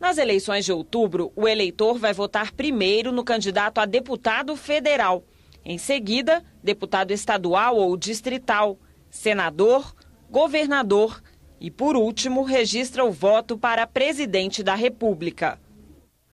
Nas eleições de outubro, o eleitor vai votar primeiro no candidato a deputado federal, em seguida, deputado estadual ou distrital, senador, governador e, por último, registra o voto para presidente da República.